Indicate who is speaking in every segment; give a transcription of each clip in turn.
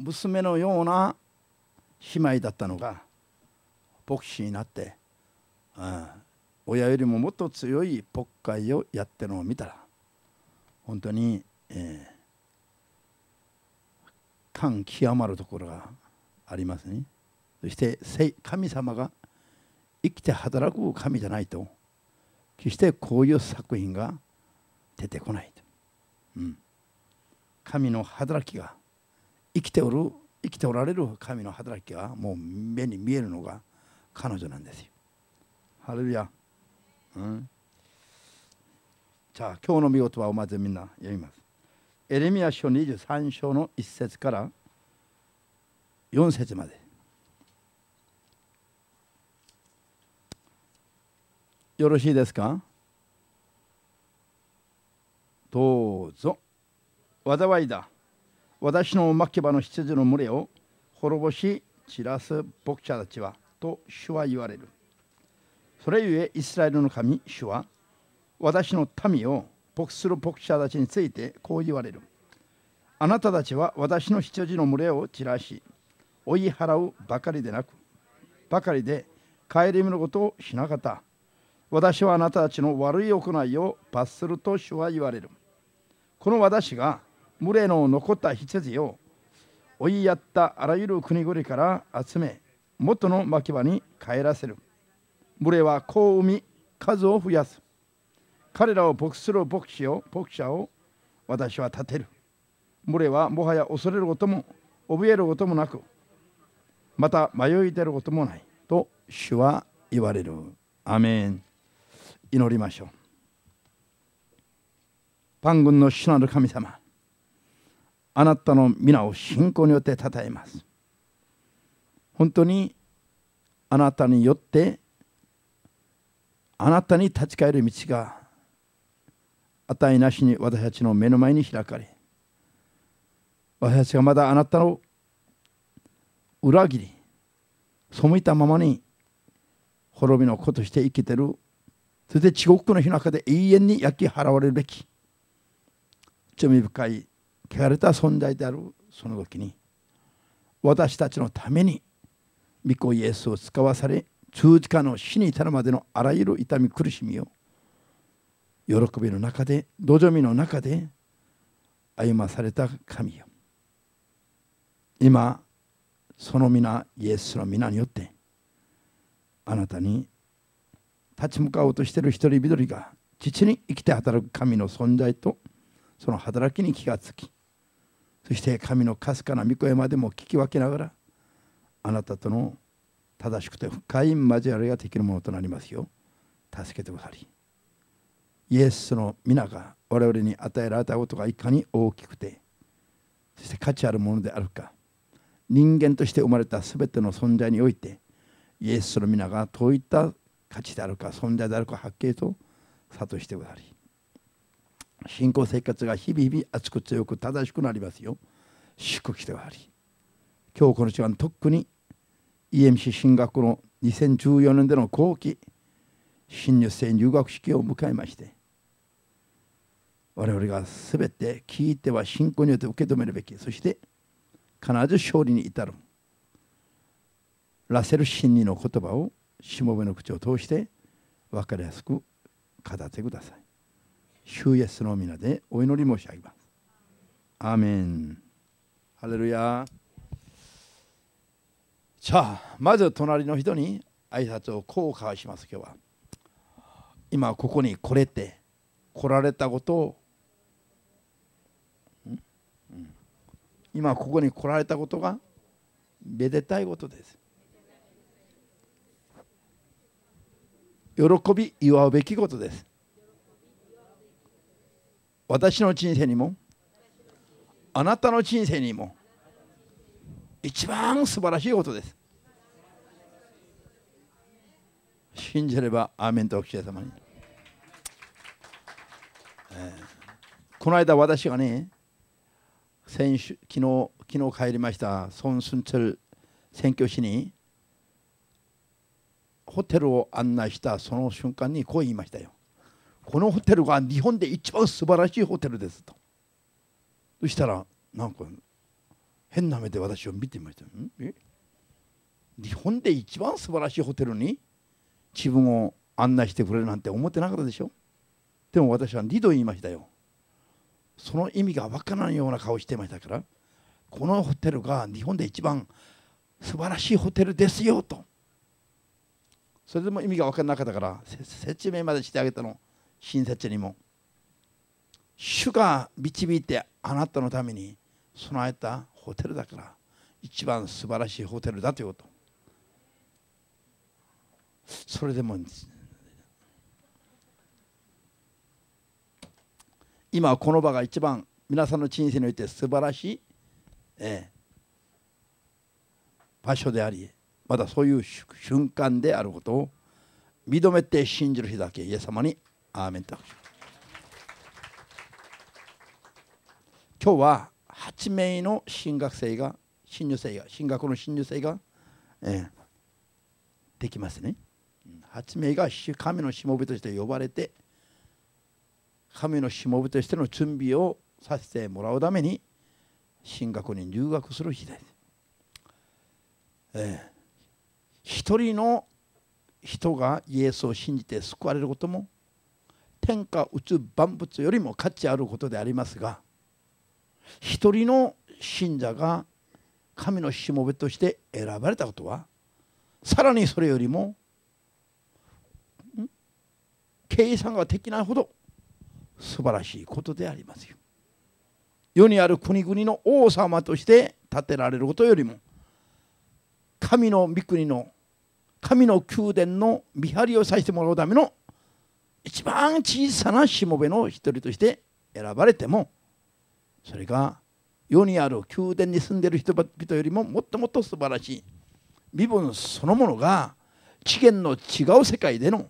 Speaker 1: 娘のような姉妹だったのが牧師になって、うん、親よりももっと強い牧会をやってるのを見たら本当に、えー、感極まるところがありますね。そして神様が生きて働く神じゃないと決してこういう作品が出てこないと、うん、神の働きが生きておる生きておられる神の働きはもう目に見えるのが彼女なんですよ。ハレルヤ、うん、じゃあ今日の見事はまずみんな読みます。エレミア書23章の1節から4節まで。よろしいですかどうぞ。災いだ。私の牧場の羊の群れを滅ぼし散らす牧者たちはと主は言われるそれゆえイスラエルの神主は私の民を牧する牧者たちについてこう言われるあなたたちは私の羊の群れを散らし追い払うばかりでなくばかりで帰り見ることをしなかった私はあなたたちの悪い行いを罰すると主は言われるこの私が群れの残った羊を追いやったあらゆる国々から集め元の牧場に帰らせる群れは子を産み数を増やす彼らを牧する牧師を牧者を私は立てる群れはもはや恐れることも怯えることもなくまた迷い出ることもないと主は言われるアメン祈りましょう万軍の主なる神様あなたの皆を信仰によって称えます。本当にあなたによってあなたに立ち返る道がえなしに私たちの目の前に開かれ私たちがまだあなたの裏切り背いたままに滅びの子として生きてるそして地獄の日の中で永遠に焼き払われるべき罪深い汚れた存在であるその時に私たちのために御子イエスを使わされ十字架の死に至るまでのあらゆる痛み苦しみを喜びの中で土壌みの中で歩まされた神よ今その皆イエスの皆によってあなたに立ち向かおうとしている一人一人が父に生きて働く神の存在とその働きに気がつきそして神のかすかな御声までも聞き分けながらあなたとの正しくて深い交わりができるものとなりますよ助けてくださりイエスの皆が我々に与えられたことがいかに大きくてそして価値あるものであるか人間として生まれた全ての存在においてイエスの皆がどういった価値であるか存在であるかはっきりと諭してくださり信仰生活が日々々熱く強く正しくなりますよ祝福ではあり今日この時間特に EMC 進学の2014年での後期新入生入学式を迎えまして我々が全て聞いては信仰によって受け止めるべきそして必ず勝利に至るラセル真理の言葉をしもべの口を通して分かりやすく語ってください主イエスの皆でお祈り申し上げます。アーメン。ハレルヤ。さあ、まず隣の人に挨拶をこう交します、今日は。今ここに来れて、来られたことを、今ここに来られたことがめでたいことです。喜び祝うべきことです。私の人生にもあなたの人生にも一番素晴らしいことです信じればアーメンとお父様に、えー、この間私がね先週昨日昨日帰りましたソン・スンェル選挙師にホテルを案内したその瞬間にこう言いましたよこのホテルが日本で一番素晴らしいホテルですとそしたらなんか変な目で私を見てみましたえ日本で一番素晴らしいホテルに自分を案内してくれるなんて思ってなかったでしょでも私は二度言いましたよその意味がわからないような顔してましたからこのホテルが日本で一番素晴らしいホテルですよとそれでも意味が分からなかったから説明までしてあげたの親切にも主が導いてあなたのために備えたホテルだから一番素晴らしいホテルだということそれでも今この場が一番皆さんの人生において素晴らしい、ええ、場所でありまだそういう瞬間であることを認めて信じる日だけイエス様にアと今日は8名の進学生が新入生が進学の新入生が、えー、できますね8名が神のしもべとして呼ばれて神のしもべとしての準備をさせてもらうために進学に入学する日です、えー、一人の人がイエスを信じて救われることも天下打つ万物よりも価値あることでありますが一人の信者が神のしもべとして選ばれたことはさらにそれよりも計算ができないほど素晴らしいことでありますよ。世にある国々の王様として建てられることよりも神の御国の神の宮殿の見張りをさせてもらうための一番小さなしもべの一人として選ばれてもそれが世にある宮殿に住んでいる人々よりももっともっと素晴らしい身分そのものが次元の違う世界での、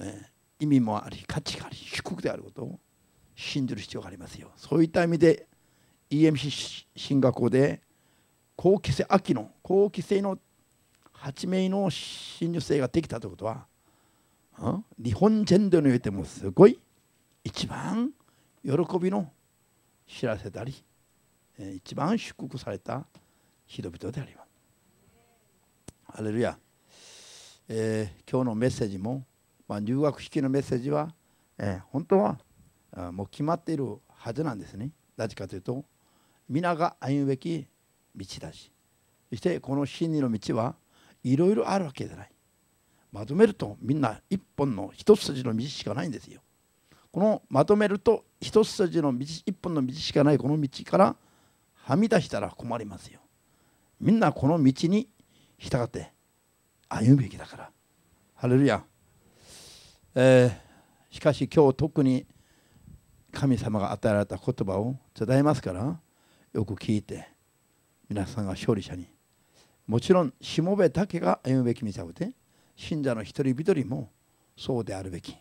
Speaker 1: え意味もあり価値があり低くであることを信じる必要がありますよそういった意味で EMC 進学校で後期生秋の後期生の8名の新入生ができたということは日本全土においてもすごい一番喜びの知らせたり一番祝福された人々であります。レルヤ、えー、今日のメッセージも、まあ、入学式のメッセージは、えー、本当はもう決まっているはずなんですね。なぜかというと皆が歩むべき道だしそしてこの真理の道はいろいろあるわけじゃない。まとめるとみんな一本の一筋の道しかないんですよ。このまとめると一筋の道一本の道しかないこの道からはみ出したら困りますよ。みんなこの道に従って歩むべきだから。ハレルヤ。えー、しかし今日特に神様が与えられた言葉を伝えますからよく聞いて皆さんが勝利者にもちろんしもべだけが歩むべき道を。て。信者の一人一人もそうであるべき、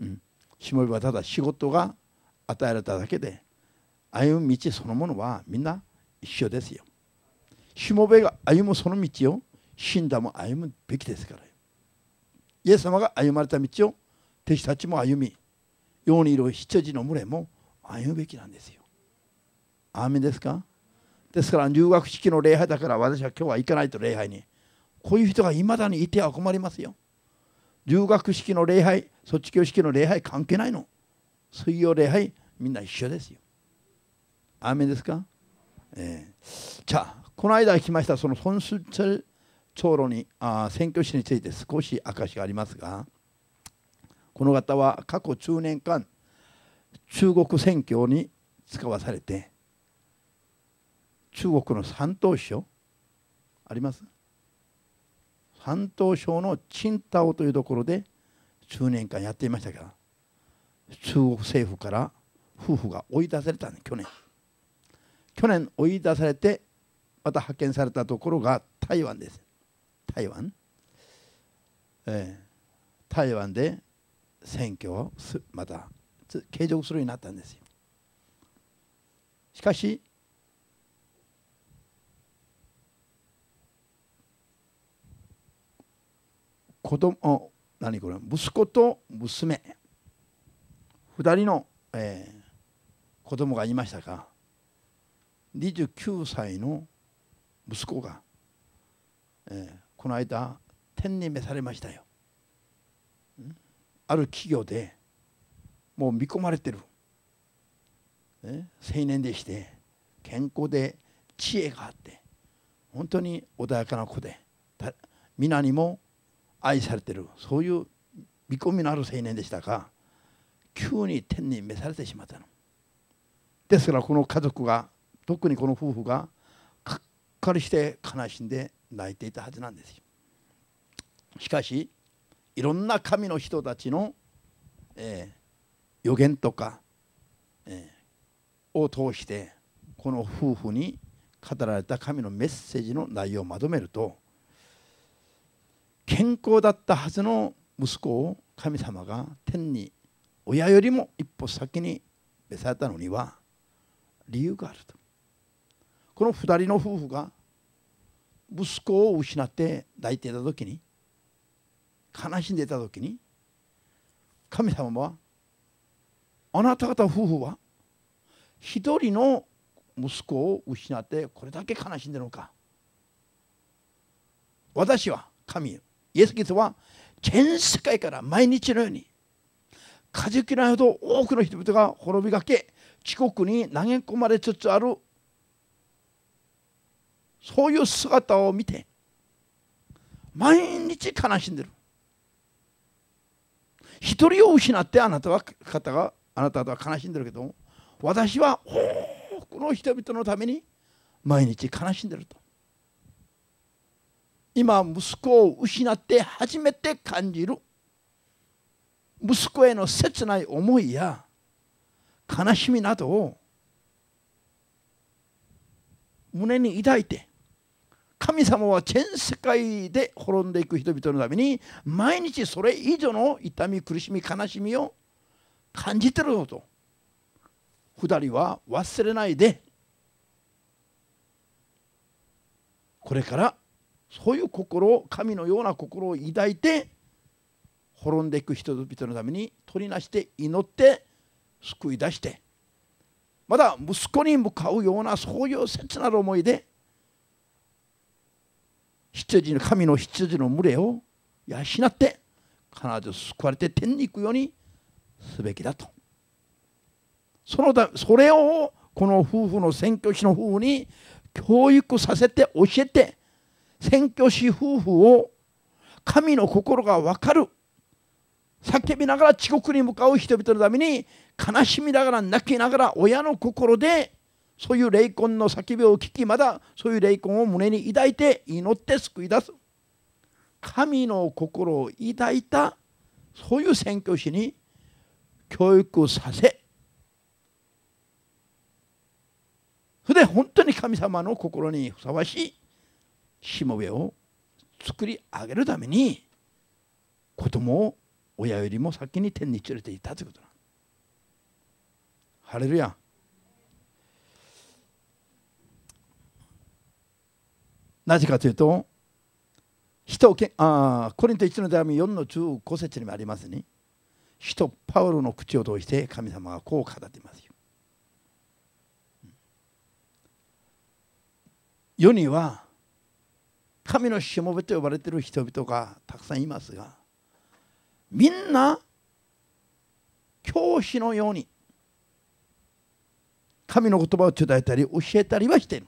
Speaker 1: うん、しもべはただ仕事が与えられただけで歩む道そのものはみんな一緒ですよしもべが歩むその道を信者も歩むべきですからイエス様が歩まれた道を弟子たちも歩み世にいる羊の群れも歩むべきなんですよ。アーメンですかですから入学式の礼拝だから私は今日は行かないと礼拝に。こういう人がいまだにいては困りますよ。留学式の礼拝、卒業式の礼拝関係ないの。水曜礼拝、みんな一緒ですよ。雨ですか、えー、じゃあ、この間来ました、そのソンスチェル長老にあ選挙士について少し証がありますが、この方は過去10年間、中国選挙に使わされて、中国の山東相、あります山東省の青島というところで数年間やっていましたから中国政府から夫婦が追い出されたんで去年去年追い出されてまた派遣されたところが台湾です台湾、えー、台湾で選挙をまた継続するようになったんですよしかし子供何これ息子と娘2人の、えー、子供がいましたが29歳の息子が、えー、この間天に召されましたよ。ある企業でもう見込まれてる、青年でして健康で知恵があって本当に穏やかな子で皆にも愛されてるそういう見込みのある青年でしたが急に天に召されてしまったの。ですからこの家族が特にこの夫婦がかっかりして悲しんで泣いていたはずなんですよ。しかしいろんな神の人たちの、えー、予言とか、えー、を通してこの夫婦に語られた神のメッセージの内容をまとめると健康だったはずの息子を神様が天に親よりも一歩先に召されたのには理由があるとこの2人の夫婦が息子を失って泣いていた時に悲しんでいた時に神様はあなた方夫婦は一人の息子を失ってこれだけ悲しんでるのか私は神イエス・キリストは全世界から毎日のように数えきないほど多くの人々が滅びがけ遅刻に投げ込まれつつあるそういう姿を見て毎日悲しんでる一人を失ってあなたは方があなたは悲しんでるけど私は多くの人々のために毎日悲しんでると今息子を失って初めて感じる息子への切ない思いや悲しみなどを胸に抱いて神様は全世界で滅んでいく人々のために毎日それ以上の痛み苦しみ悲しみを感じてるぞと2人は忘れないでこれからそういう心を神のような心を抱いて滅んでいく人々のために取りなして祈って救い出してまだ息子に向かうようなそういう切なる思いで羊の神の羊の群れを養って必ず救われて天に行くようにすべきだとそのたそれをこの夫婦の選挙師の夫婦に教育させて教えて宣教師夫婦を神の心が分かる叫びながら地獄に向かう人々のために悲しみながら泣きながら親の心でそういう霊魂の叫びを聞きまだそういう霊魂を胸に抱いて祈って救い出す神の心を抱いたそういう宣教師に教育させそれで本当に神様の心にふさわしいしもべを作り上げるために子供を親よりも先に天に連れていったということなハレルヤなぜかというと人けあコリント1の手紙4の15節にもありますね人パウロの口を通して神様がこう語っていますよ世には神のしもべと呼ばれている人々がたくさんいますがみんな教師のように神の言葉を伝えたり教えたりはしている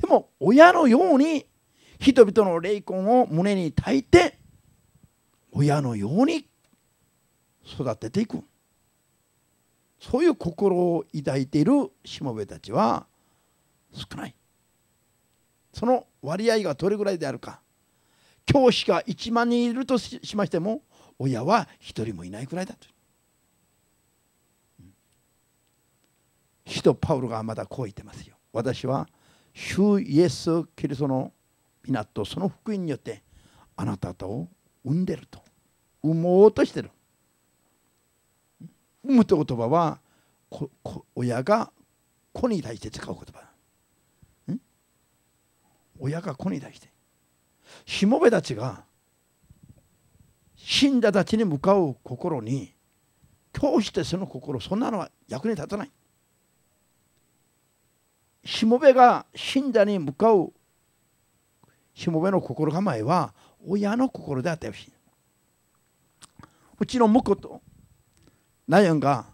Speaker 1: でも親のように人々の霊魂を胸に抱いて親のように育てていくそういう心を抱いているしもべたちは少ないその割合がどれぐらいであるか教師が1万人いるとしましても親は1人もいないくらいだと。人パウロがまだこう言ってますよ。私は主イエス・キリストの皆とその福音によってあなた方を産んでると産もうとしてる産むという言葉は親が子に対して使う言葉親が子に対してしもべたちが死んだたちに向かう心にうしてその心そんなのは役に立たないしもべが死んだに向かうしもべの心構えは親の心であってほしいうちの婿とナヤンが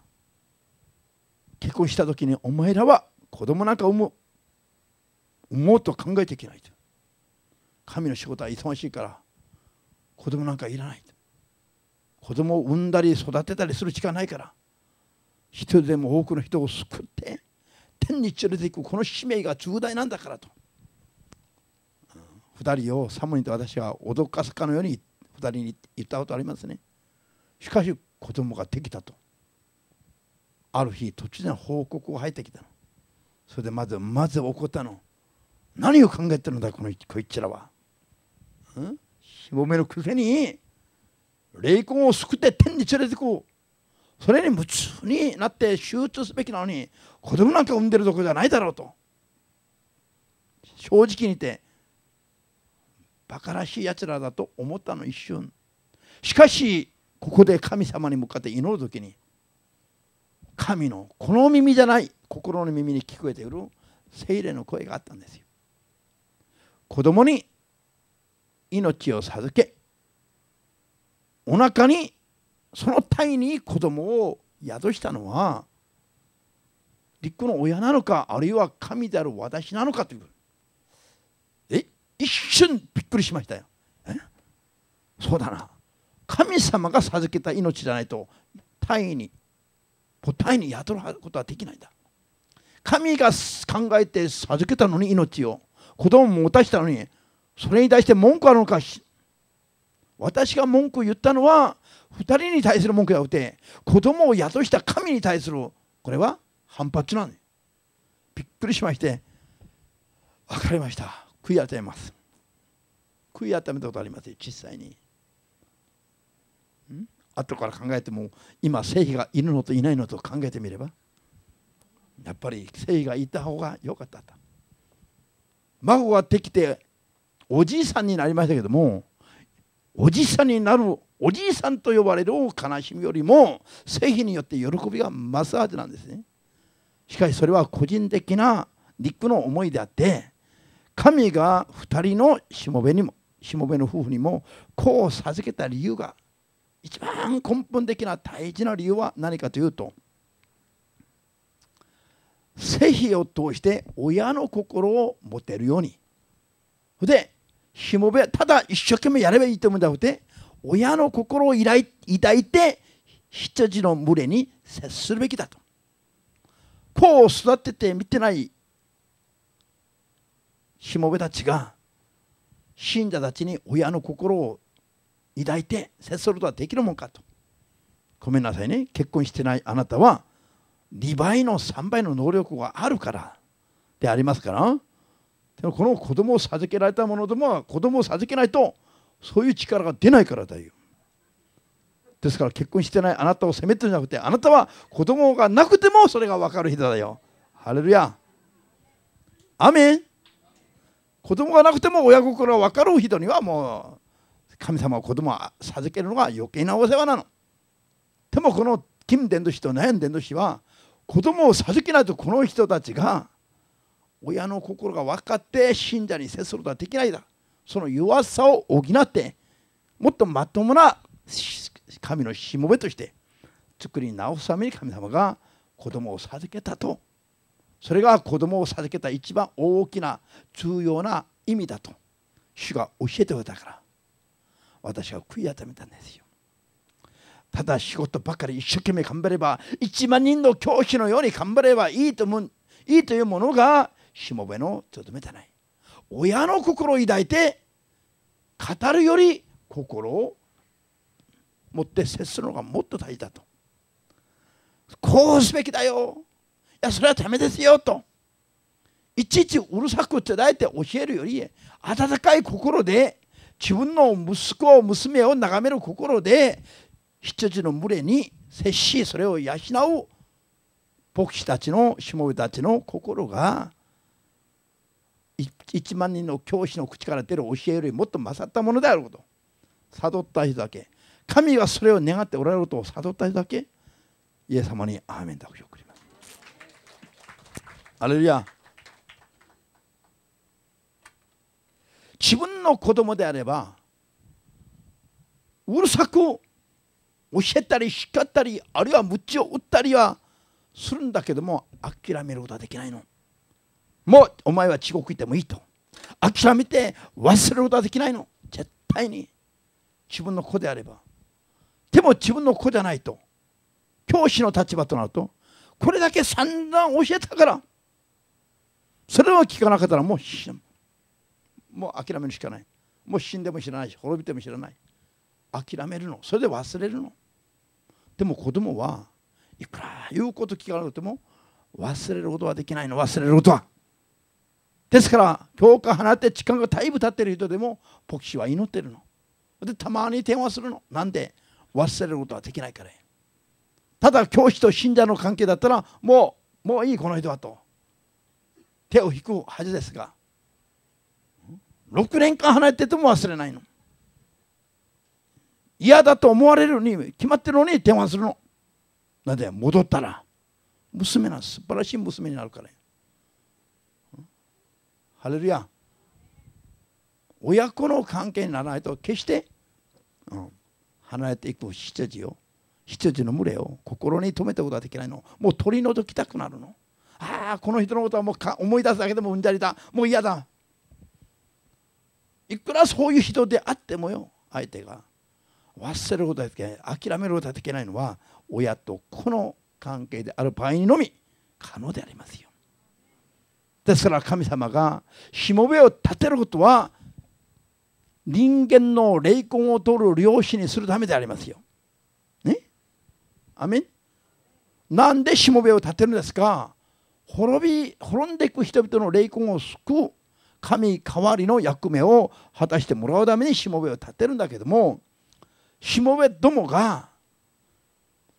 Speaker 1: 結婚した時にお前らは子供なんか産むもっと考えていけないと神の仕事は忙しいから子供なんかいらないと子供を産んだり育てたりするしかないから一人でも多くの人を救って天に連れていくこの使命が重大なんだからと2人をサムニと私は脅かすかのように2人に言ったことありますねしかし子供ができたとある日突然報告が入ってきたのそれでまずまず怒ったの何を考えてるんだこのこいつらは、うん、しもめのくせに霊魂を救って天に連れてこうそれに夢中になって集中すべきなのに子供なんか産んでるとこじゃないだろうと正直に言ってバカらしいやつらだと思ったの一瞬しかしここで神様に向かって祈る時に神のこの耳じゃない心の耳に聞こえてくる精霊の声があったんですよ子供に命を授けお腹にその体に子供を宿したのは立候の親なのかあるいは神である私なのかというえ一瞬びっくりしましたよそうだな神様が授けた命じゃないと体に母体に宿ることはできないんだ神が考えて授けたのに命を子供も持たしたのにそれに対して文句あるのか私が文句を言ったのは2人に対する文句であって子供を宿した神に対するこれは反発なのびっくりしまして分かりました悔い改めます悔い改めたことありますよ実際に後から考えても今正義がいるのといないのと考えてみればやっぱり正義がいた方が良かったと孫ができておじいさんになりましたけどもおじいさんになるおじいさんと呼ばれる悲しみよりも性否によって喜びが増すはずなんですね。しかしそれは個人的な肉の思いであって神が2人のしもべにもしもべの夫婦にも子を授けた理由が一番根本的な大事な理由は何かというと是非を通して親の心を持てるようにでしもべただ一生懸命やればいいと思うんだって親の心を抱いて羊の群れに接するべきだとこう育てて見てないしもべたちが信者たちに親の心を抱いて接することはできるもんかとごめんなさいね結婚してないあなたは2倍の3倍の能力があるからでありますからでもこの子供を授けられた者どもは子供を授けないとそういう力が出ないからだよですから結婚してないあなたを責めてるんじゃなくてあなたは子供がなくてもそれが分かる人だよハレルヤアメ子供がなくても親心が分かる人にはもう神様は子供を授けるのが余計なお世話なのでもこの金伝道師と悩ん伝道師は子供を授けないとこの人たちが親の心が分かって信者に接することはできないだその弱さを補ってもっとまともな神のしもべとして作り直すために神様が子供を授けたとそれが子供を授けた一番大きな重要な意味だと主が教えておいたから私は悔い改めたんですよただ仕事ばかり一生懸命頑張れば一万人の教師のように頑張ればいいともいいというものがしもべのとどめたない親の心を抱いて語るより心を持って接するのがもっと大事だとこうすべきだよいやそれはダメですよといちいちうるさく伝えて教えるより温かい心で自分の息子娘を眺める心で羊の群れに接しそれを養う牧師たちのしもべたちの心が1万人の教師の口から出る教えよりもっと勝ったものであること悟った人だけ神はそれを願っておられることを悟った人だけイエス様にアーメンと送りますアレルヤ自分の子供であればうるさく教えたり叱ったりあるいは鞭を打ったりはするんだけども諦めることはできないのもうお前は地獄行ってもいいと諦めて忘れることはできないの絶対に自分の子であればでも自分の子じゃないと教師の立場となるとこれだけ散々教えたからそれを聞かなかったらもう死ぬもう諦めるしかないもう死んでも知らないし滅びても知らない諦めるのそれで忘れるのでも子供はいくら言うこと聞かれても忘れることはできないの忘れることはですから教会離れて時間がだいぶ経ってる人でも牧師は祈ってるのでたまに電話するのなんで忘れることはできないからただ教師と信者の関係だったらもうもういいこの人はと手を引くはずですが6年間離れてても忘れないの嫌だと思われるに決まってるのに電話するのなぜ戻ったら娘なす素晴らしい娘になるからハレルヤ親子の関係にならないと決して、うん、離れていく羊を羊の群れを心に留めたことはできないのもう取り除きたくなるのああこの人のことはもうか思い出すだけでもうんざりだもう嫌だいくらそういう人であってもよ相手が忘れることはでけない諦めることはいけないのは親と子の関係である場合にのみ可能でありますよですから神様がしもべを立てることは人間の霊魂を取る漁師にするためでありますよ。ねアメンなんでしもべを立てるんですか滅び滅んでいく人々の霊魂を救う神代わりの役目を果たしてもらうためにしもべを立てるんだけどもしもべどもが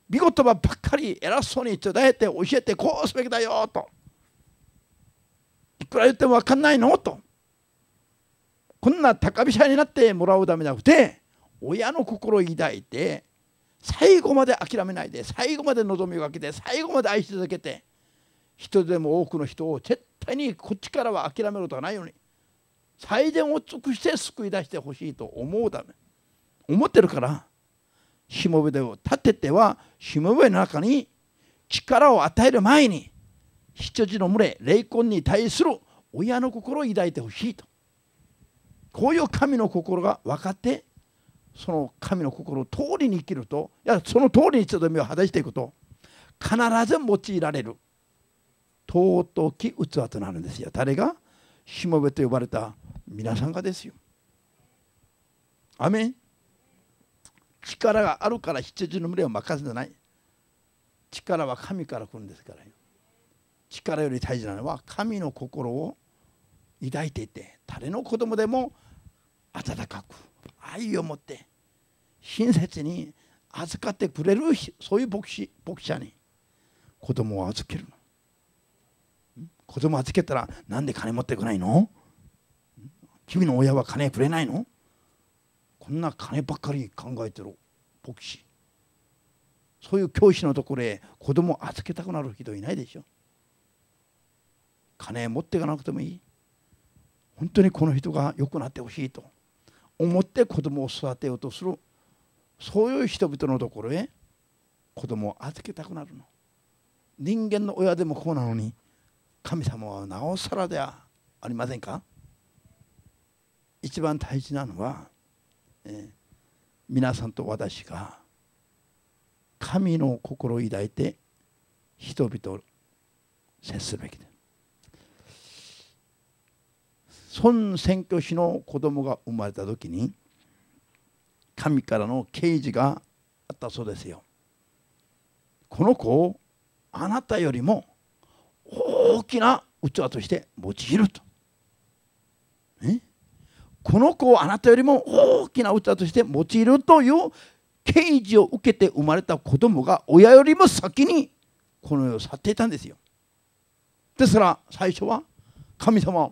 Speaker 1: 見言葉ばっかり偉そうに伝えて教えてこうすべきだよといくら言っても分かんないのとこんな高飛車になってもらうためじゃなくて親の心を抱いて最後まで諦めないで最後まで望みをかけて最後まで愛し続けて人でも多くの人を絶対にこっちからは諦めることがないように最善を尽くして救い出してほしいと思うため。思ってるからしもべを立ててはしもべの中に力を与える前に羊の群れ霊魂に対する親の心を抱いてほしいとこういう神の心が分かってその神の心を通りに生きるといやその通りに務めを果たしていくと必ず用いられる尊き器となるんですよ誰がしもべと呼ばれた皆さんがですよアメン力があるから羊の群れを任せてない力は神から来るんですから力より大事なのは神の心を抱いていて誰の子供でも温かく愛を持って親切に預かってくれるそういう牧師牧者に子供を預けるの子供預けたらなんで金持ってこないの君の親は金くれないのこんな金ばっかり考えてる牧師そういう教師のところへ子供預けたくなる人いないでしょ金持っていかなくてもいい本当にこの人が良くなってほしいと思って子供を育てようとするそういう人々のところへ子供を預けたくなるの人間の親でもこうなのに神様はなおさらではありませんか一番大事なのは皆さんと私が神の心を抱いて人々を接すべきで孫宣教師の子供が生まれた時に神からの啓示があったそうですよ。この子をあなたよりも大きな器として用いると。えこの子をあなたよりも大きな歌として用いるという刑事を受けて生まれた子供が親よりも先にこの世を去っていたんですよ。ですから最初は神様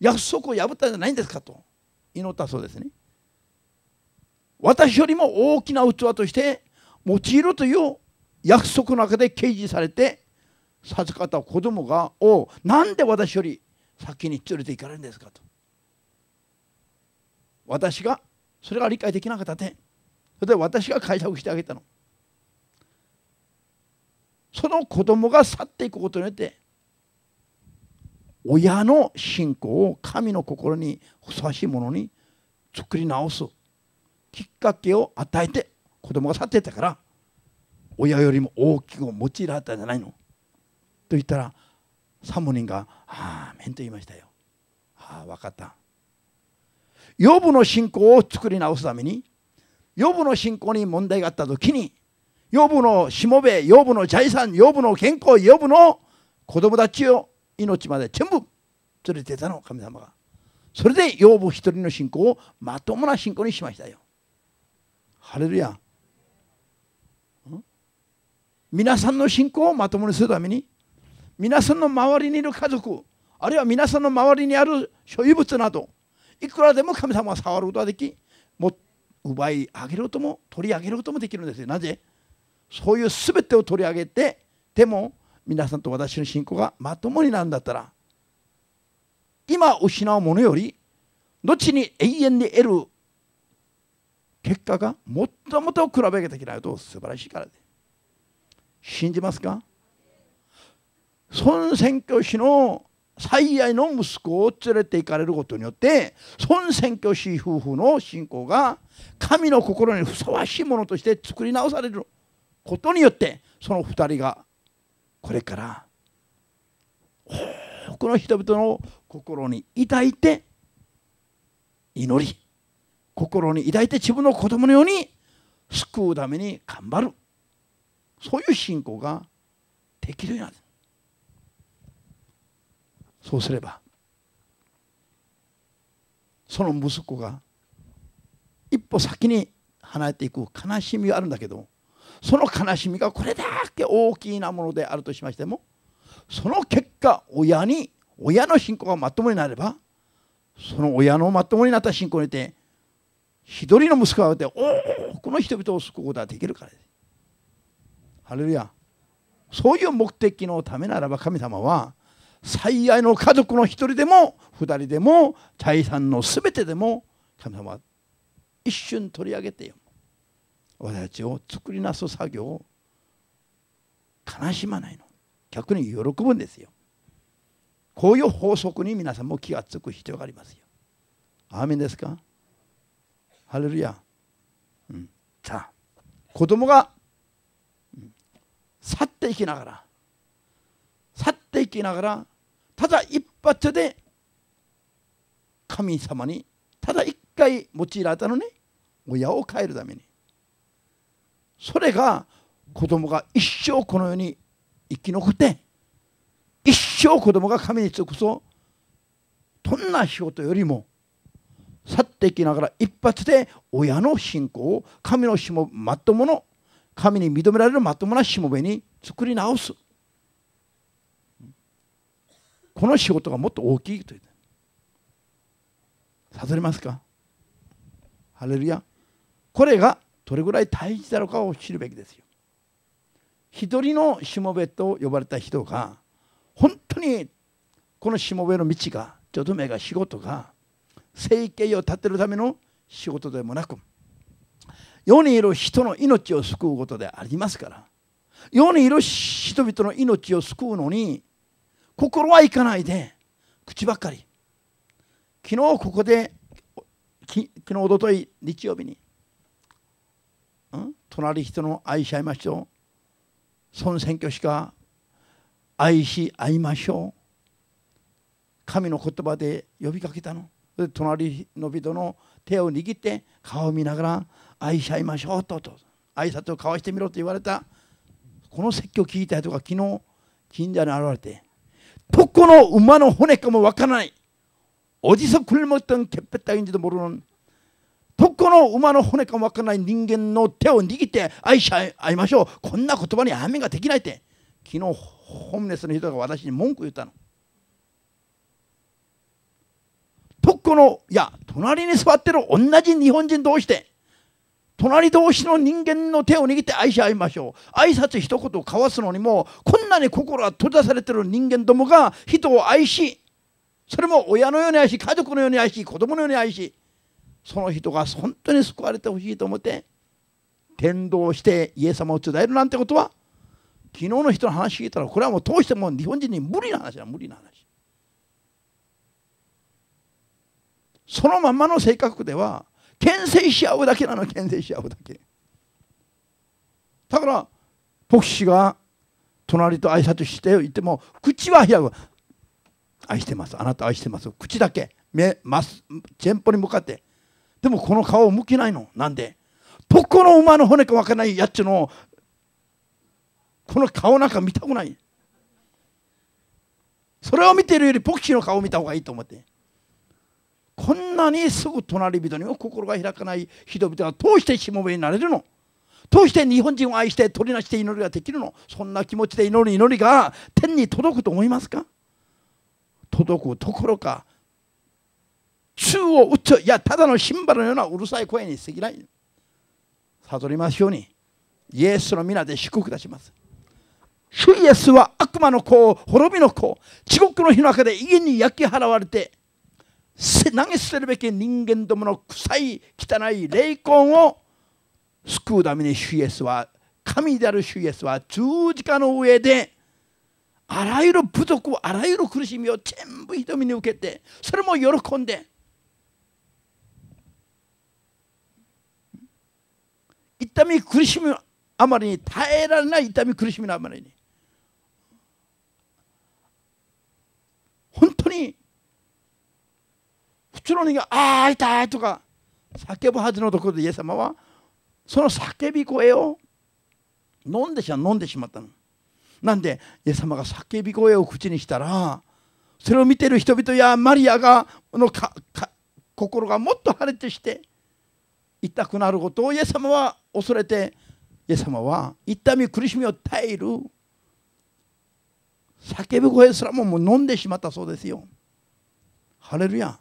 Speaker 1: 約束を破ったんじゃないんですかと祈ったそうですね。私よりも大きな器として用いるという約束の中で掲示されて授かった子供がをなんで私より先に連れて行かれるんですかと私がそれが理解できなかったでそれで私が解釈してあげたのその子供が去っていくことによって親の信仰を神の心にふさわしいものに作り直すきっかけを与えて子供が去ってったから親よりも大きく用いられたんじゃないのと言ったらサモニンが「ああメンと言いましたよ。ああ分かった。ヨブの信仰を作り直すためにヨブの信仰に問題があった時にヨブのしもべヨブの財産ヨブの健康ヨブの子供たちを命まで全部連れてたの神様がそれでヨブ一人の信仰をまともな信仰にしましたよハレルヤ皆さんの信仰をまともにするために皆さんの周りにいる家族あるいは皆さんの周りにある所有物などいくらでも神様は触ることができもう奪い上げることも取り上げることもできるんですよなぜそういう全てを取り上げてでも皆さんと私の信仰がまともになんだったら今失うものより後に永遠に得る結果がもっともっと比べてきないと素晴らしいからで信じますかその宣教師の最愛の息子を連れて行かれることによって孫選挙師夫婦の信仰が神の心にふさわしいものとして作り直されることによってその2人がこれから多くの人々の心に抱いて祈り心に抱いて自分の子供のように救うために頑張るそういう信仰ができるようになるそうすればその息子が一歩先に離れていく悲しみがあるんだけどその悲しみがこれだけ大きなものであるとしましてもその結果親に親の信仰がまともになればその親のまともになった信仰にて一人の息子がいて多くの人々を救うことができるからです。ハレルヤそういう目的のためならば神様は最愛の家族の一人でも二人でも財産のすべてでも神様は一瞬取り上げてよ私たちを作りなす作業を悲しまないの逆に喜ぶんですよこういう法則に皆さんも気が付く必要がありますよアーメンですかハレルヤ、うん、さあ子供が去っていきながらっていきながらただ一発で神様にただ一回用いられたのね親を変えるためにそれが子供が一生この世に生き残って一生子供が神に尽くそどんな仕事よりも去っていきながら一発で親の信仰を神のしもまともの神に認められるまともなしもべに作り直す。この仕事がもっと大きいと言って悟りますかハレルヤこれがどれぐらい大事なのかを知るべきですよ一人のしもべと呼ばれた人が本当にこのしもべの道がちょっと目が仕事が生計を立てるための仕事でもなく世にいる人の命を救うことでありますから世にいる人々の命を救うのに心はいかないで口ばっかり昨日ここで昨日おととい日曜日に、うん、隣人の愛し合いましょう孫選挙しか愛し合いましょう神の言葉で呼びかけたの隣の人の手を握って顔を見ながら愛し合いましょうとと挨拶を交わしてみろと言われたこの説教を聞いた人が昨日近所に現れて토코노우마노호네까면와카나이어디서굶었던개뼈딱인지도모르는토코노우마노호네까면와카나이닌겐노태오니기때아이샤아이마쇼곤나고토바니아멘가되기나이때昨日ホームレスの人が私に文句言ったのとこのいや隣に座ってる同じ日本人同士で隣同士の人間の手を握って愛し合いましょう挨拶一言交わすのにもこんなに心が閉ざされてる人間どもが人を愛しそれも親のように愛し家族のように愛し子供のように愛しその人が本当に救われてほしいと思って伝道してイエス様を伝えるなんてことは昨日の人の話聞いたらこれはもう通しても日本人に無理な話だ無理な話そのままの性格では牽制し合うだけなの牽制し合うだけだから牧師が隣と挨拶して言っても口は開く愛してますあなた愛してます口だけ目ます前方に向かってでもこの顔を向けないのなんでどこの馬の骨か分からないやつのこの顔なんか見たくないそれを見てるより牧師シの顔を見た方がいいと思ってこんなにすぐ隣人にも心が開かない人々がどうしてしもべになれるのどうして日本人を愛して取りなして祈りができるのそんな気持ちで祈る祈りが天に届くと思いますか届くところか宙を打ついやただのシンバルのようなうるさい声に過ぎない悟りますようにイエスの皆で祝福出します主イエスは悪魔の子滅びの子地獄の火の中で家に焼き払われて投げ捨てるべき人間どもの臭い汚い霊魂を救うために主イエスは神である主イエスは十字架の上であらゆる部族あらゆる苦しみを全部瞳に受けてそれも喜んで痛み苦しみあまりに耐えられない痛み苦しみのあまりに本当に普通の人が「ああ痛い」とか叫ぶはずのところでイエス様はその叫び声を飲んでしま飲んでしまったの。なんでイエス様が叫び声を口にしたらそれを見てる人々やマリアがの心がもっと晴れてして痛くなることをイエス様は恐れてイエス様は痛み苦しみを耐える叫ぶ声すらももう飲んでしまったそうですよ。ハレルヤ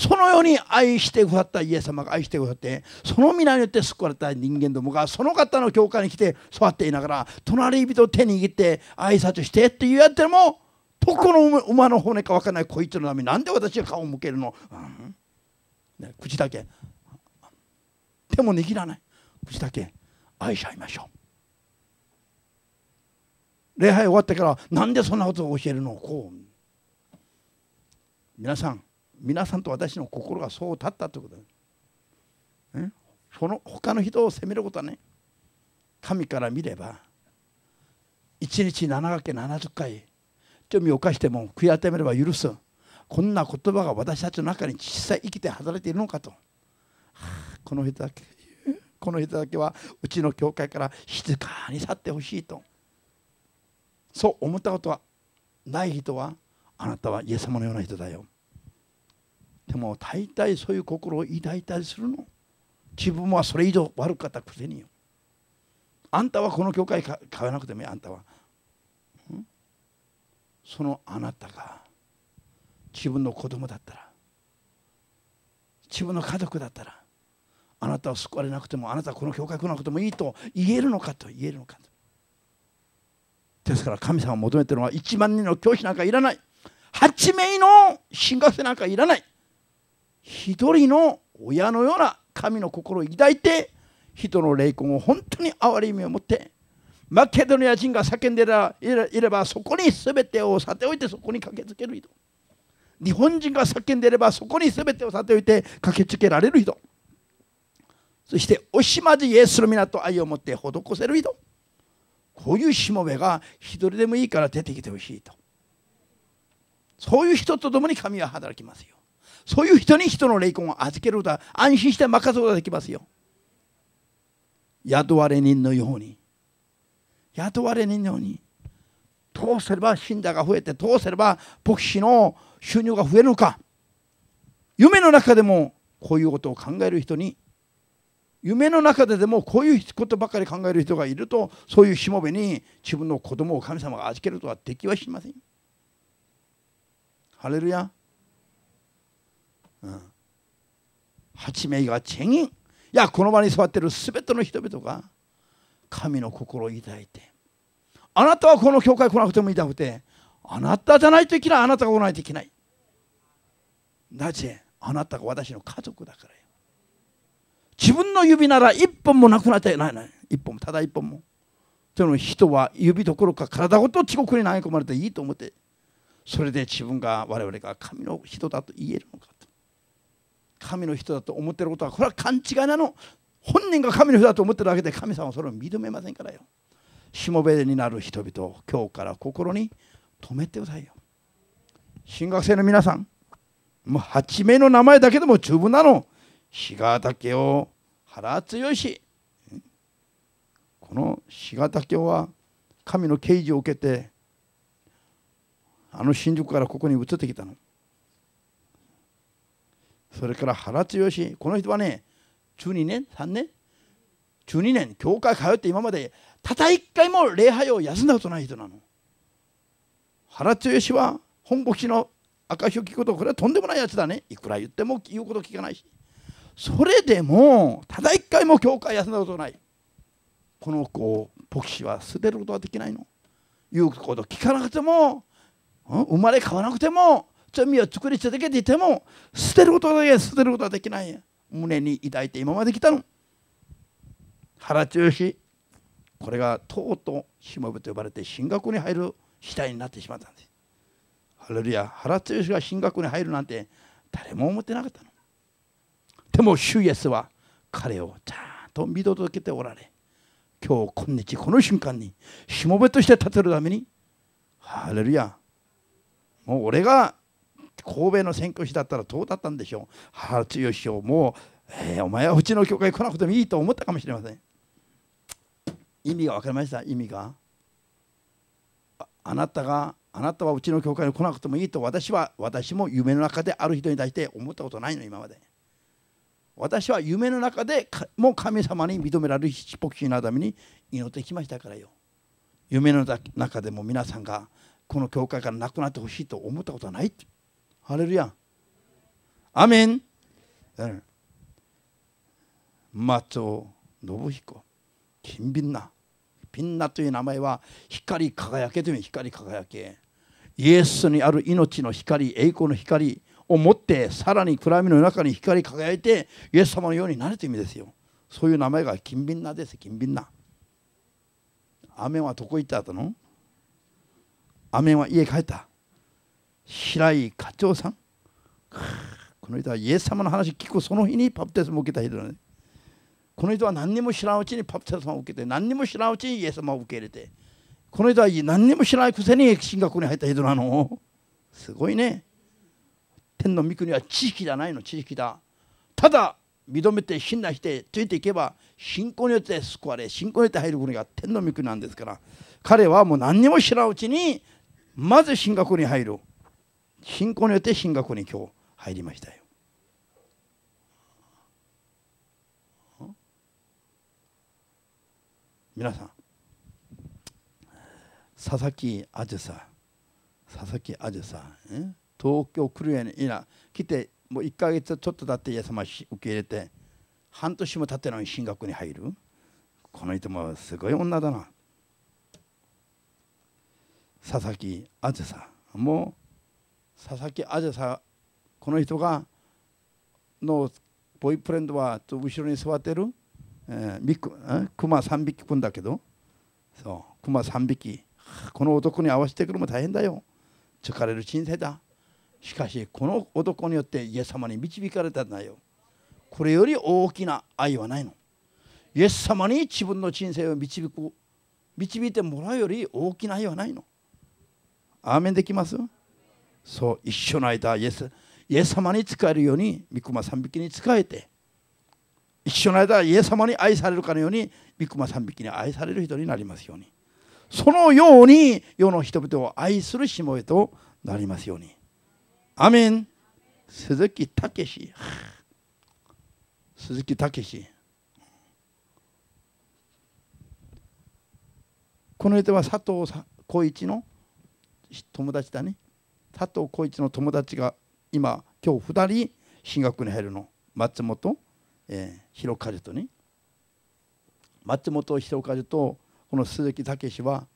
Speaker 1: そのように愛してくださったイエス様が愛してくださってその皆によって救われた人間どもがその方の教会に来て育っていながら隣人を手に握って挨拶してって言うやつでもどこの馬の骨か分からないこいつのためになんで私が顔を向けるの、うん口だけ手も握らない口だけ愛し合いましょう礼拝終わってからなんでそんなことを教えるのこう皆さん皆さんと私の心がそう立ったということだ、ね、その他の人を責めることはね神から見れば1日7かけ70回罪を犯しても悔い改めれば許すこんな言葉が私たちの中に実際生きて働いているのかと、はあ、この人だけこの人だけはうちの教会から静かに去ってほしいとそう思ったことはない人はあなたはイエス様のような人だよ。でも大体そういう心を抱いたりするの自分はそれ以上悪かったくせによあんたはこの教会買わなくてもいいあんたは、そのあなたが自分の子供だったら自分の家族だったらあなたは救われなくてもあなたはこの教会来なくてもいいと言えるのかと言えるのかとですから神様を求めてるのは1万人の教師なんかいらない8名の進学生なんかいらない一人の親のような神の心を抱いて人の霊魂を本当に哀れみを持ってマケドニア人が叫んでいればそこに全てをさておいてそこに駆けつける人日本人が叫んでいればそこに全てをさておいて駆けつけられる人そして惜しまずイエスの皆と愛を持って施せる人こういうしもべが一人でもいいから出てきてほしいとそういう人と共に神は働きますよそういう人に人の霊魂を預けることは安心して任すことができますよ雇われ人のように雇われ人のようにどうすれば信者が増えてどうすれば牧師の収入が増えるのか夢の中でもこういうことを考える人に夢の中ででもこういうことばかり考える人がいるとそういうしもべに自分の子供を神様が預けることはできはしません。ハレルヤうん、名がチェギンいやこの場に座っている全ての人々が神の心を抱いてあなたはこの教会来なくてもいたくてあなたじゃないといけないあなたが来ないといけないなぜあなたが私の家族だからよ自分の指なら一本もなくなってないない一本もただ一本もというの人は指どころか体ごと地獄に投げ込まれていいと思ってそれで自分が我々が神の人だと言えるのか神の人だと思ってることはこれは勘違いなの本人が神の人だと思ってるだけで神様はそれを認めませんからよしもべになる人々を今日から心に留めてくださいよ進学生の皆さんもう8名の名前だけでも十分なの志賀岳を原強しこの志賀岳は神の啓示を受けてあの新宿からここに移ってきたの。それから原剛この人はね中2年3年中2年教会通って今までただ一1回も礼拝を休んだことない人なの原剛は本牧師の証しを聞くことこれはとんでもないやつだねいくら言っても言うこと聞かないしそれでもただ一回も教会休んだことないこの子を牧師は捨てることはできないの言うこと聞かなくても生まれ変わらなくても罪を作り続けていても捨てることだけ捨てることはできない胸に抱いて今まで来たの腹中これがとうとうしもべと呼ばれて進学に入る次第になってしまったんですハレルヤ腹中が進学に入るなんて誰も思ってなかったのでも主イエスは彼をちゃんと見届けておられ今日今日この瞬間にしもべとして立てるためにハレルヤもう俺が神戸の宣教師だったらどうだったんでしょう原剛師匠も、えー、お前はうちの教会来なくてもいいと思ったかもしれません意味が分かりました意味があなたがあなたはうちの教会に来なくてもいいと私は私も夢の中である人に対して思ったことないの今まで私は夢の中でもう神様に認められるヒポキシーのために祈ってきましたからよ夢の中でも皆さんがこの教会からなくなってほしいと思ったことはないってアメン。マトノブヒコ。キンビンナ。ピンナという名前は光り輝けという光り輝けイエスにある命の光栄光の光を持ってさらに暗闇の中に光り輝いてイエス様のようになるという意味ですよそういう名前が金瓶ナです金瓶メンはどこ行ったのアメンは家帰った平井課長さん この人はイエス様の話聞くその日にパプテスも受けた人だねこの人は何にも知らんうちにパプテスもを受けて何にも知らんうちにイエス様を受け入れてこの人は何にも知らないくせに進学に入った人なのすごいね天の御国は知識じゃないの知識だただ認めて信頼してついていけば信仰によって救われ信仰によって入る国が天の御国なんですから彼はもう何にも知らんうちにまず進学に入る信仰によって進学校に今日入りましたよ。皆さん佐々木あじさ佐々木あさ東京来るやねいな来てもう1か月ちょっと経ってイエス様受け入れて半年も経ってのに進学に入るこの人もすごい女だな佐々木あずさも佐々木さこの人がのボーイフレンドは後ろに座ってる、えー、クマ3匹んだけどそうクマ3匹この男に合わせてくるのも大変だよ疲れる人生だしかしこの男によってイエス様に導かれたんだよこれより大きな愛はないのイエス様に自分の人生を導く導いてもらうより大きな愛はないのアーメンできますそう一緒の間イエスイエス様に仕えるように三熊3匹に仕えて一緒の間イエス様に愛されるかのように三熊3匹に愛される人になりますようにそのように世の人々を愛するしもべとなりますようにアメン鈴木武史鈴木武史この人は佐藤浩一の友達だね佐藤浩市の友達が今今日2人進学に入るの松本、えー、広和とね松本広和とこの鈴木武は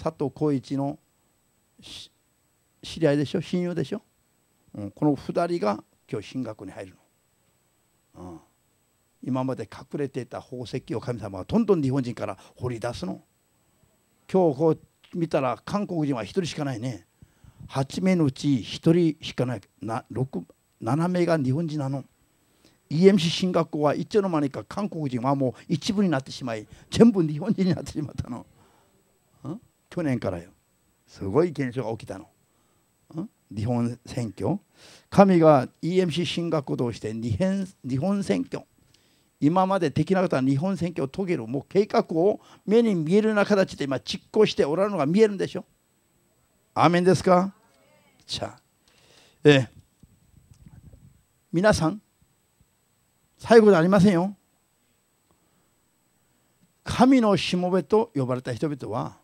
Speaker 1: 佐藤浩市の知り合いでしょ親友でしょ、うん、この2人が今日進学に入るの、うん、今まで隠れていた宝石を神様はどんどん日本人から掘り出すの今日こう見たら韓国人は1人しかないね8名のうち1人しかないな6 7名が日本人なの EMC 進学校はいつの間にか韓国人はもう一部になってしまい全部日本人になってしまったのうん、去年からよすごい現象が起きたのうん、日本選挙神が EMC 進学校として日本日本選挙今までできなかった日本選挙を遂げるもう計画を目に見えるような形で今実行しておられるのが見えるんでしょアーメンですか자예ん、最後で이ありませんよ。神のしもべと呼ばれた人々は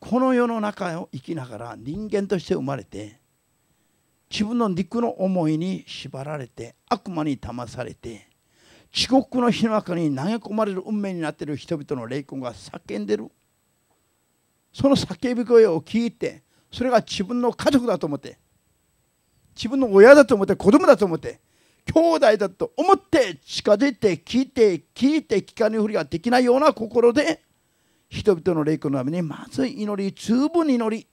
Speaker 1: この世の中を生きながら人間として生まれて自分の肉の思いに縛られて悪魔に騙されて地獄の火の中に投げ込まれる運命になっている人々の霊魂が叫んでるその叫び声を聞いてそれが自分の家族だと思って自分の親だと思って子供だと思って兄弟だと思って近づいて聞いて聞いて聞かぬふりができないような心で人々の霊魂のためにまず祈り十分祈り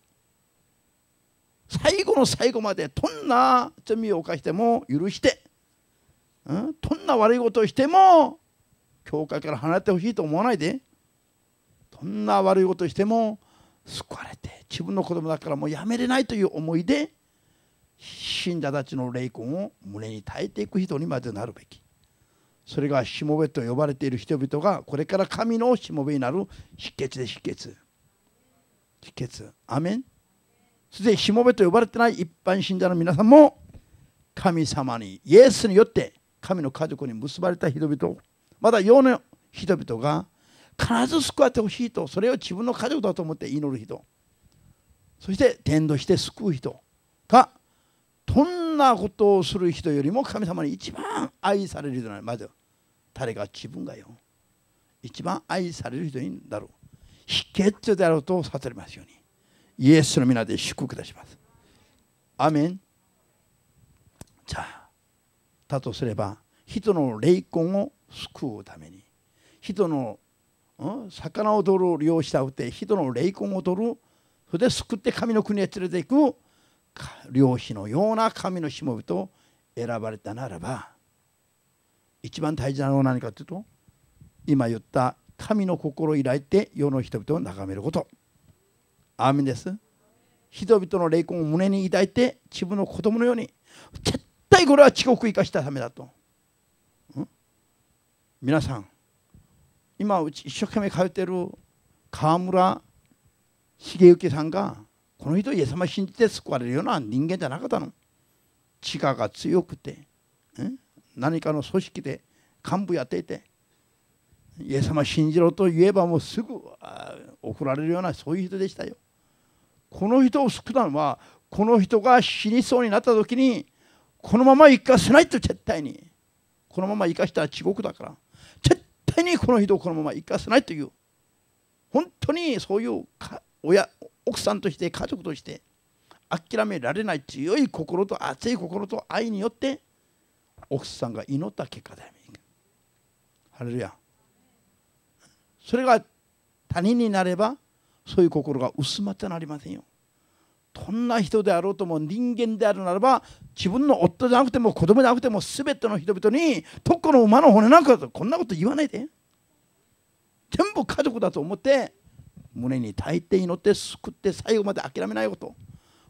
Speaker 1: 最後の最後までどんな罪を犯しても許して、うん、どんな悪いことをしても教会から離れてほしいと思わないでどんな悪いことをしても救われて自分の子供だからもうやめれないという思いで信者たちの霊魂を胸に耐えていく人にまでなるべきそれがしもべと呼ばれている人々がこれから神のしもべになる秘訣で秘訣秘訣アメンそしてしもべと呼ばれてない一般信者の皆さんも神様にイエスによって神の家族に結ばれた人々まだ世の人々が必ず救われてほしいとそれを自分の家族だと思って祈る人そして伝道して救う人がどんなことをする人よりも神様に一番愛される人なのまず誰が自分がよ一番愛される人になる秘訣であると悟りますようにイエスの皆で祝福いたしますアメンじゃあだとすれば人の霊魂を救うために人の魚を取る漁師を打って人の霊魂を取るそれで救って神の国へ連れていく漁師のような神のしもべと選ばれたならば一番大事なのは何かというと今言った神の心を抱いて世の人々を眺めることアーメンです人々の霊魂を胸に抱いて自分の子供のように絶対これは遅刻生かしたためだと、皆さん今うち一生懸命通ってる河村重幸さんがこの人イエス様信じて救われるような人間じゃなかったの地下が強くて何かの組織で幹部やっていてイエス様信じろと言えばもうすぐ怒られるようなそういう人でしたよこの人を救ったのはこの人が死にそうになった時にこのまま生かせないと絶対にこのまま生かしたら地獄だから対にこの人をこのまま生かせないという本当にそういう親奥さんとして家族として諦められない強い心と熱い心と愛によって奥さんが祈った結果だよ。ハレルヤそれが他人になればそういう心が薄まってなりませんよ。どんな人であろうとも人間であるならば自分の夫じゃなくても子供じゃなくても全ての人々にとこの馬の骨なんかとこんなこと言わないで全部家族だと思って胸に耐えて祈って救って最後まで諦めないこと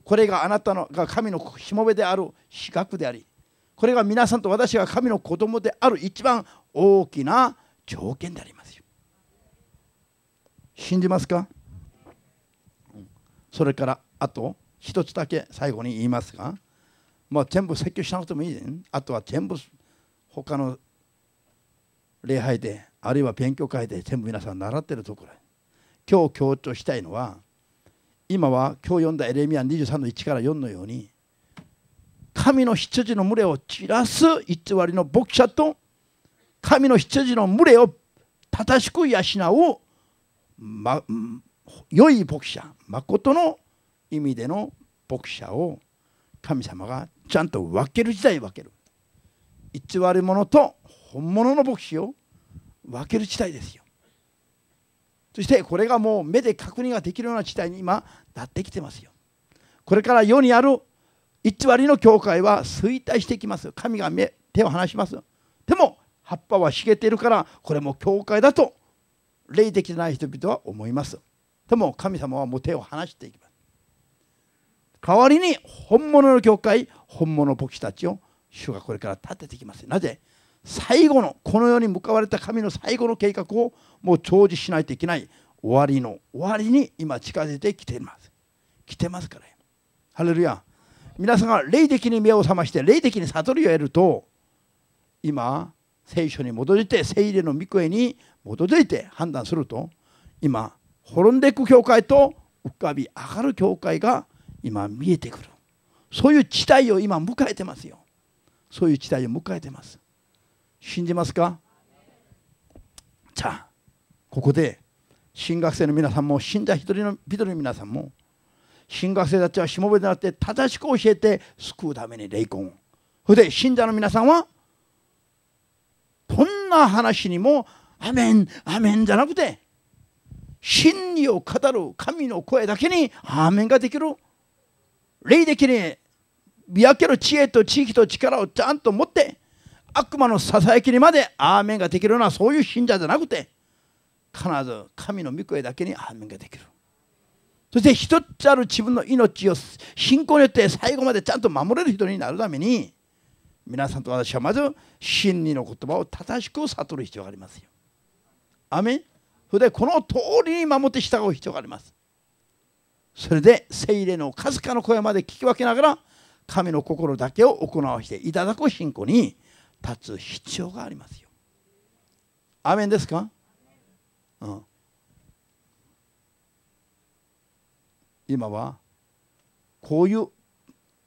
Speaker 1: これがあなたのが神のしもべである資格でありこれが皆さんと私が神の子供である一番大きな条件でありますよ信じますかそれからあと一つだけ最後に言いますが、まあ、全部説教しなくてもいい、あとは全部他の礼拝であるいは勉強会で全部皆さん習ってるところ今日強調したいのは今は今日読んだエレミア23の1から4のように神の羊の群れを散らす偽りの牧者と神の羊の群れを正しく養う、ま、良い牧者誠の意味での牧者を神様がちゃんと分ける時代分ける偽り者と本物の牧師を分ける時代ですよそしてこれがもう目で確認ができるような時代に今なってきてますよこれから世にある偽りの教会は衰退してきます神が目手を離しますでも葉っぱは茂っているからこれも教会だと霊的でない人々は思いますでも神様はもう手を離していきます代わりに本物の教会本物牧師たちを主がこれから立ててきますなぜ最後のこの世に向かわれた神の最後の計画をもう長寿しないといけない終わりの終わりに今近づいてきています来てますからハレルヤ皆さんが霊的に目を覚まして霊的に悟りを得ると今聖書に基づいて聖霊の御声に基づいて判断すると今滅んでいく教会と浮かび上がる教会が今見えてくるそういう時代を今迎えてますよそういう時代を迎えてます信じますかじゃあここで新学生の皆さんも死んだ一人のビの皆さんも新学生たちはしもべになって正しく教えて救うために霊魂それで信者の皆さんはどんな話にもアメンアメンじゃなくて真理を語る神の声だけにアーメンができる霊的に見分ける知恵と地域と力をちゃんと持って悪魔のささやきにまでアーメンができるようなそういう信者じゃなくて必ず神の御声だけにアーメンができるそして一つある自分の命を信仰によって最後までちゃんと守れる人になるために皆さんと私はまず真理の言葉を正しく悟る必要がありますよ。アメンそれでこの通りに守って従う必要があります。それで聖霊の数々の声まで聞き分けながら神の心だけを行わしていただく信仰に立つ必要がありますよ。アメンですか、うん、今はこういう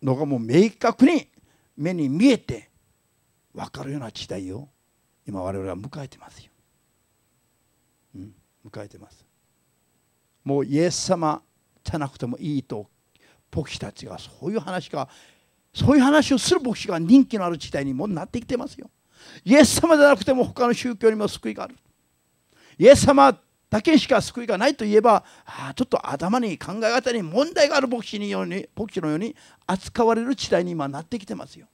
Speaker 1: のがもう明確に目に見えて分かるような時代を今我々は迎えてますよ。うん、迎えてます。もうイエス様じゃなくてもいいと牧師たちがそういう話がそういう話をする牧師が人気のある時代にもなってきてますよ。イエス様じゃなくても他の宗教にも救いがある。イエス様だけしか救いがないといえばあちょっと頭に考え方に問題がある牧師にように牧師のように扱われる時代に今なってきてますよ。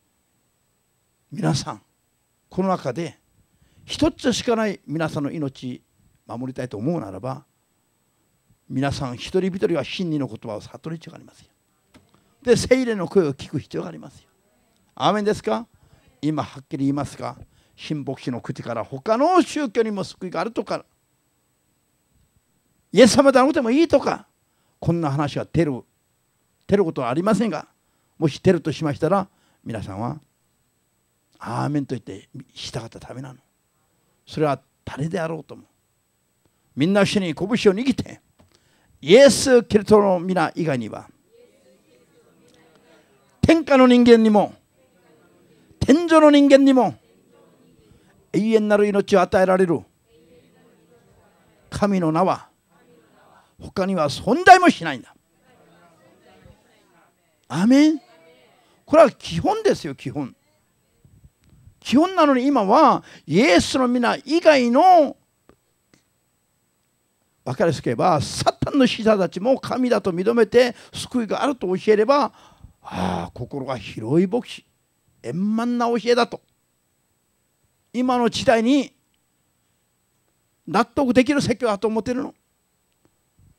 Speaker 1: 皆さんこの中で一つしかない皆さんの命守りたいと思うならば皆さん一人一人は真理の言葉を悟る必要がありますよ。で、聖霊の声を聞く必要がありますよ。アーメンですか今はっきり言いますが、新牧師の口から他の宗教にも救いがあるとか、イエス様でなくてもいいとか、こんな話は出る、出ることはありませんが、もし出るとしましたら、皆さんは、アーメンと言って従ったためなの。それは誰であろうとも。みんな一緒に拳を握って、イエス・キリストの皆以外には天下の人間にも天上の人間にも永遠なる命を与えられる神の名は他には存在もしないんだ。アメンこれは基本ですよ基本。基本なのに今はイエスの皆以外の分かりやすければサタンの者たちも神だと認めて救いがあると教えればああ心が広い牧師円満な教えだと今の時代に納得できる説教だと思ってるの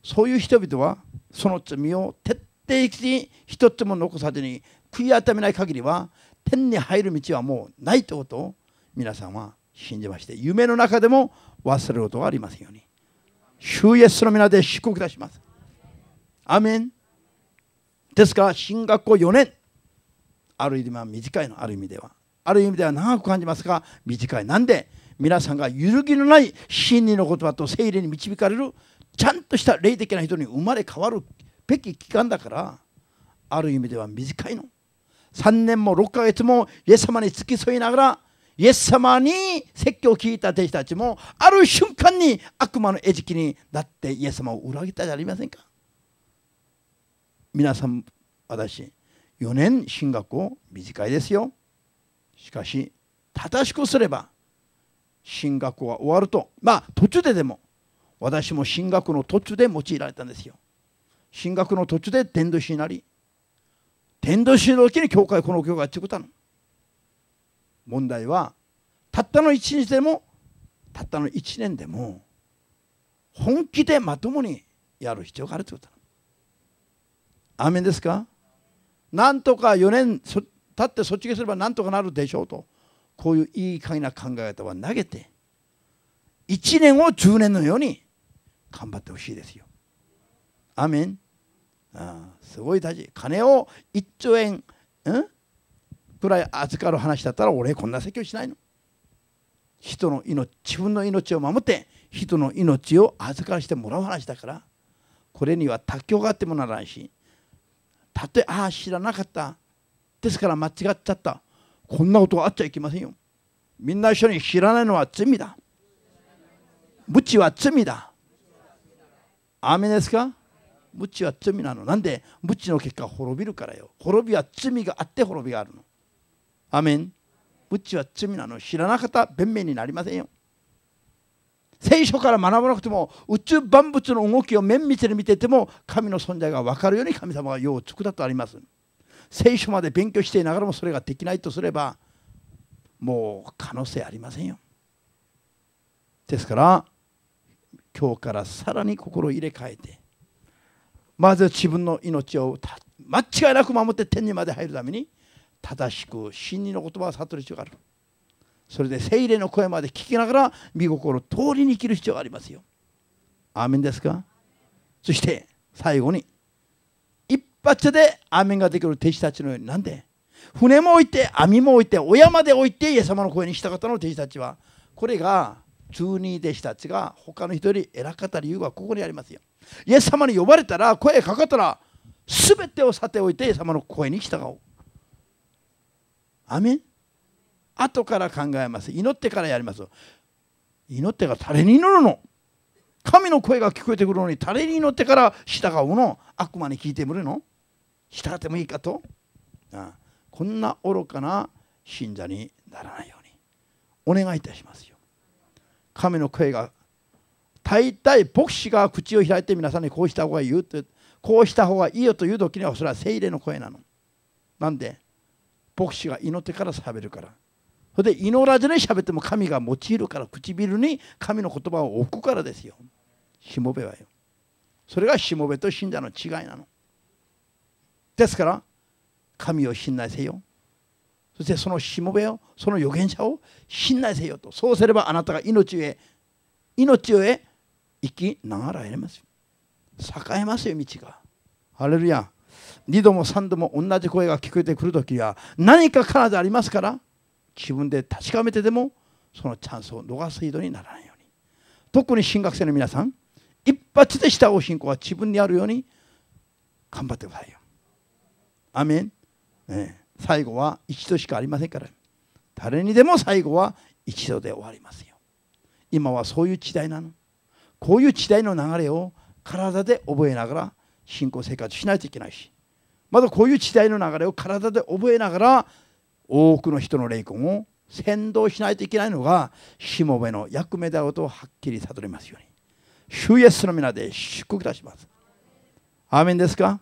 Speaker 1: そういう人々はその罪を徹底的に一つも残さずに悔い改めない限りは天に入る道はもうないということを皆さんは信じまして夢の中でも忘れることはありませんように。主イエスの皆で祝福いたします。アメン。ですから、進学校4年、ある意味は短いの、ある意味では。ある意味では長く感じますが、短い。なんで、皆さんが揺るぎのない真理の言葉と聖霊に導かれる、ちゃんとした霊的な人に生まれ変わるべき期間だから、ある意味では短いの。3年も6ヶ月もイエス様に付き添いながら、イエス様に説教を聞いた弟子たちもある瞬間に悪魔の餌食になってイエス様を裏切ったじゃありませんか皆さん私4年進学を短いですよしかし正しくすれば進学は終わるとまあ途中ででも私も進学の途中で用いられたんですよ進学の途中で伝道師になり伝道師の時に教会この教会作ったの問題はたったの1日でもたったの1年でも本気でまともにやる必要があるということアーメンですかなんとか4年たって卒業すればなんとかなるでしょうとこういういい加減な考え方は投げて1年を10年のように頑張ってほしいですよ。アーメンあすごい大事金を1兆円、うんくらい預かる話だったら俺こんな説教しないの人の命自分の命を守って人の命を預からしてもらう話だからこれには卓球があってもならないしたとえああ知らなかったですから間違っちゃったこんなことがあっちゃいけませんよみんな一緒に知らないのは罪だ無知は罪だアメですか無知は罪なのなんで無知の結果滅びるからよ滅びは罪があって滅びがあるのアメンうちは罪なの知らなかった弁明になりませんよ聖書から学ばなくても宇宙万物の動きを綿密に見てても神の存在が分かるように神様が世を作だとあります聖書まで勉強していながらもそれができないとすればもう可能性ありませんよですから今日からさらに心を入れ替えてまず自分の命を間違いなく守って天にまで入るために正しく真理の言葉を悟る必要があるそれで聖霊の声まで聞きながら見心通りに生きる必要がありますよアーメンですかそして最後に一発でアーメンができる弟子たちのようになんで船も置いて網も置いて親まで置いてイエス様の声にしたたの弟子たちはこれが十二弟子たちが他の人より偉かった理由はここにありますよイエス様に呼ばれたら声かかったら全てをさておいてイエス様の声に従おうアメン後から考えます祈ってからやります祈ってから誰に祈るの神の声が聞こえてくるのに誰に祈ってから従うの悪魔に聞いてみるの従ってもいいかとああこんな愚かな信者にならないようにお願いいたしますよ神の声が大体牧師が口を開いて皆さんにこうした方がいいよとこうした方がいいよという時にはそれは聖霊の声なのなんで牧師が祈ってから喋るからそれで祈らずに喋っても神が用いるから唇に神の言葉を置くからですよしもべはよそれがしもべと信者の違いなのですから神を信頼せよそしてそのしもべをその預言者を信頼せよとそうすればあなたが命へ命へ生きながらえれますよ。栄えますよ道がハレルヤ2度も3度も同じ声が聞こえてくる時は何か必ずありますから自分で確かめてでもそのチャンスを逃す人にならないように特に進学生の皆さん一発でしたお信仰は自分にあるように頑張ってくださいよ。アメン、え最後は一度しかありませんから誰にでも最後は一度で終わりますよ。今はそういう時代なの。こういう時代の流れを体で覚えながら信仰生活しないといけないしまだこういう時代の流れを体で覚えながら多くの人の霊魂を先導しないといけないのがしもべの役目だあるとはっきり悟りますように。主イエスの皆で祝福いたします。アーメンですか